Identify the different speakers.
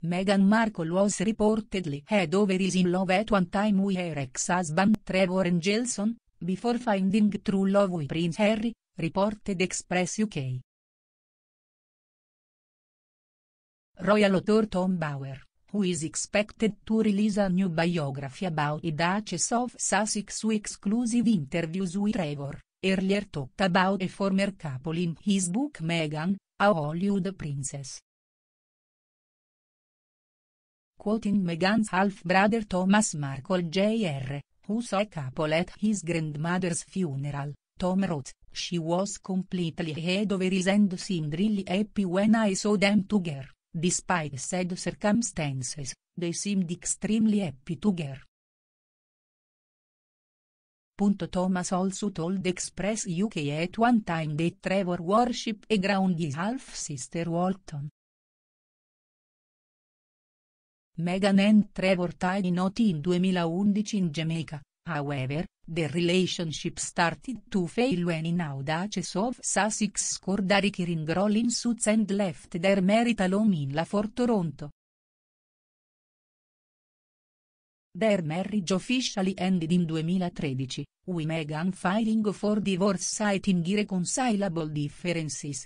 Speaker 1: Meghan Markle was reportedly head over is in love at one time with her ex-husband Trevor Angelson, before finding true love with Prince Harry, reported Express UK. Royal author Tom Bauer, who is expected to release a new biography about the Duchess of Sussex with exclusive interviews with Trevor, earlier talked about a former couple in his book Meghan, a Hollywood Princess. Quoting Meghan's half-brother Thomas Markle Jr., who saw a couple at his grandmother's funeral, Tom wrote, she was completely head over his and seemed really happy when I saw them together, despite sad circumstances, they seemed extremely happy together. Thomas also told Express UK at one time that Trevor worshipped a ground his half-sister Walton, Meghan and Trevor tied noti in 2011 in Jamaica, however, the relationship started to fail when in audacious of Sussex scored a recurring role in Suits and left their marital home in La Fort Toronto. Their marriage officially ended in 2013, with Meghan filing for divorce citing irreconcilable differences,